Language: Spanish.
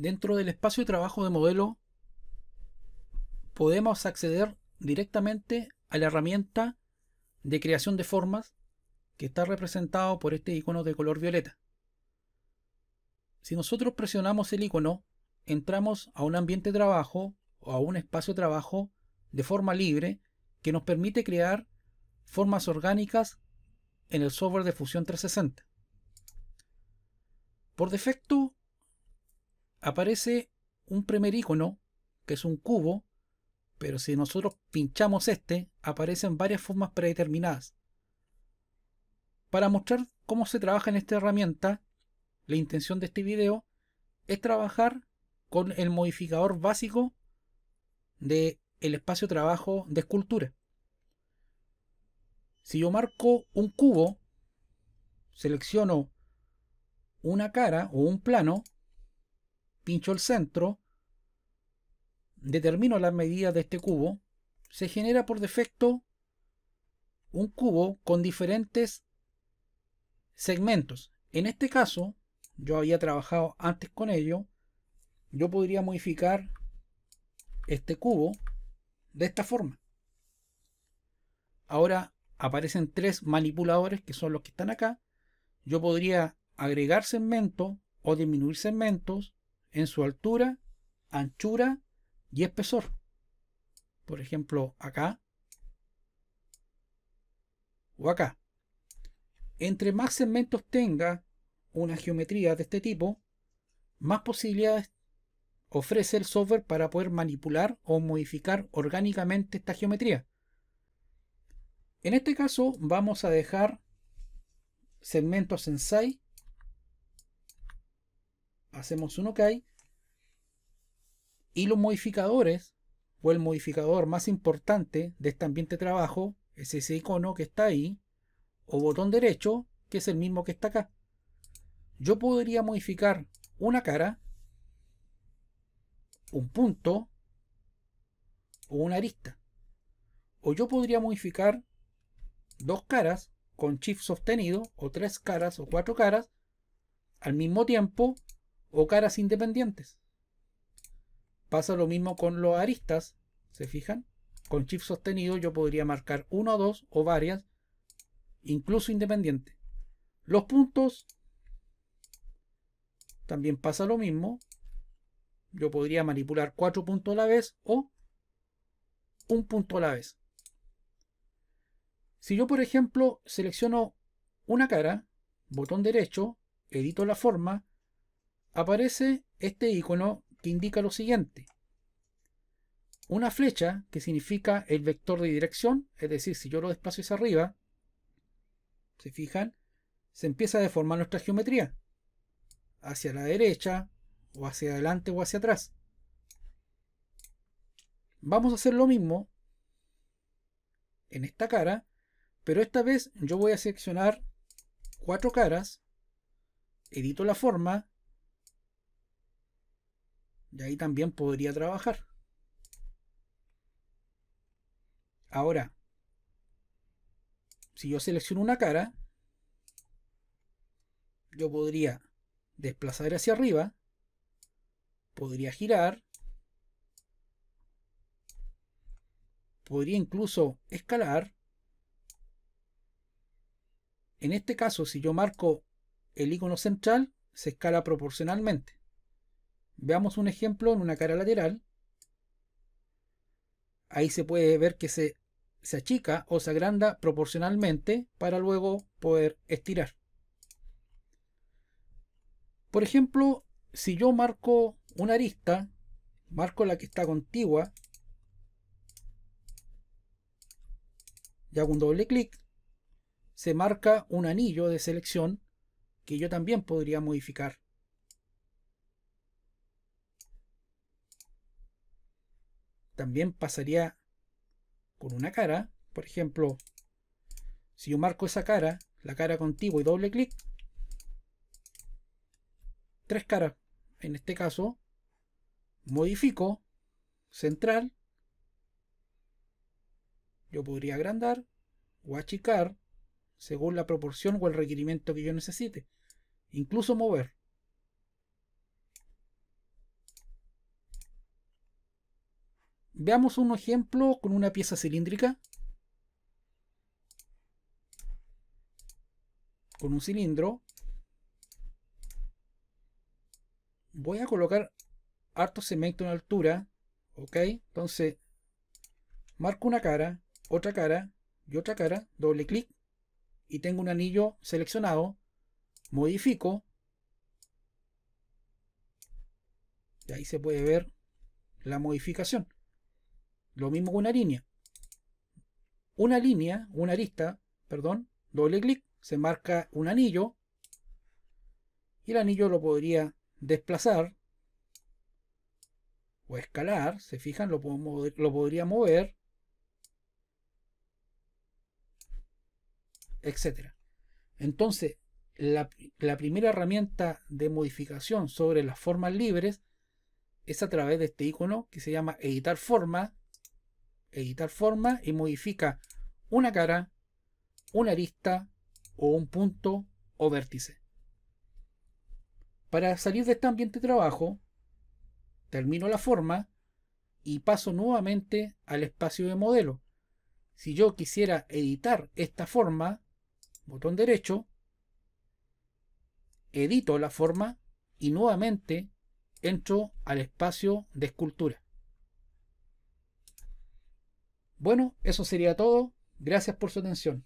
dentro del espacio de trabajo de modelo podemos acceder directamente a la herramienta de creación de formas que está representado por este icono de color violeta. Si nosotros presionamos el icono, entramos a un ambiente de trabajo o a un espacio de trabajo de forma libre que nos permite crear formas orgánicas en el software de Fusión 360. Por defecto, aparece un primer icono, que es un cubo, pero si nosotros pinchamos este, aparecen varias formas predeterminadas. Para mostrar cómo se trabaja en esta herramienta, la intención de este video es trabajar con el modificador básico del el espacio trabajo de escultura. Si yo marco un cubo, selecciono una cara o un plano pincho el centro, determino las medidas de este cubo, se genera por defecto un cubo con diferentes segmentos. En este caso, yo había trabajado antes con ello, yo podría modificar este cubo de esta forma. Ahora aparecen tres manipuladores que son los que están acá. Yo podría agregar segmentos o disminuir segmentos en su altura, anchura y espesor. Por ejemplo, acá o acá. Entre más segmentos tenga una geometría de este tipo, más posibilidades ofrece el software para poder manipular o modificar orgánicamente esta geometría. En este caso vamos a dejar segmentos en 6 hacemos un OK. Y los modificadores, o el modificador más importante de este ambiente de trabajo, es ese icono que está ahí, o botón derecho, que es el mismo que está acá. Yo podría modificar una cara, un punto, o una arista. O yo podría modificar dos caras con shift sostenido, o tres caras, o cuatro caras, al mismo tiempo, o caras independientes. Pasa lo mismo con los aristas, ¿se fijan? Con chip sostenido yo podría marcar uno o dos o varias, incluso independiente. Los puntos, también pasa lo mismo. Yo podría manipular cuatro puntos a la vez o un punto a la vez. Si yo, por ejemplo, selecciono una cara, botón derecho, edito la forma, aparece este icono que indica lo siguiente. Una flecha que significa el vector de dirección, es decir, si yo lo desplazo hacia arriba, se fijan, se empieza a deformar nuestra geometría hacia la derecha o hacia adelante o hacia atrás. Vamos a hacer lo mismo en esta cara, pero esta vez yo voy a seleccionar cuatro caras, edito la forma y ahí también podría trabajar. Ahora, si yo selecciono una cara, yo podría desplazar hacia arriba, podría girar, podría incluso escalar. En este caso, si yo marco el icono central, se escala proporcionalmente. Veamos un ejemplo en una cara lateral. Ahí se puede ver que se, se achica o se agranda proporcionalmente para luego poder estirar. Por ejemplo, si yo marco una arista, marco la que está contigua, y hago un doble clic, se marca un anillo de selección que yo también podría modificar también pasaría con una cara. Por ejemplo, si yo marco esa cara, la cara contigo y doble clic, tres caras. En este caso, modifico, central, yo podría agrandar o achicar según la proporción o el requerimiento que yo necesite. Incluso mover. Veamos un ejemplo con una pieza cilíndrica. Con un cilindro. Voy a colocar harto cemento en altura. ¿Ok? Entonces, marco una cara, otra cara y otra cara. Doble clic. Y tengo un anillo seleccionado. Modifico. Y ahí se puede ver la modificación. Lo mismo que una línea. Una línea, una arista, perdón, doble clic, se marca un anillo. Y el anillo lo podría desplazar o escalar. Se fijan, lo, lo podría mover. Etcétera. Entonces, la, la, primera herramienta de modificación sobre las formas libres es a través de este icono que se llama editar forma editar forma y modifica una cara, una arista o un punto o vértice. Para salir de este ambiente de trabajo, termino la forma y paso nuevamente al espacio de modelo. Si yo quisiera editar esta forma, botón derecho, edito la forma y nuevamente entro al espacio de escultura. Bueno, eso sería todo. Gracias por su atención.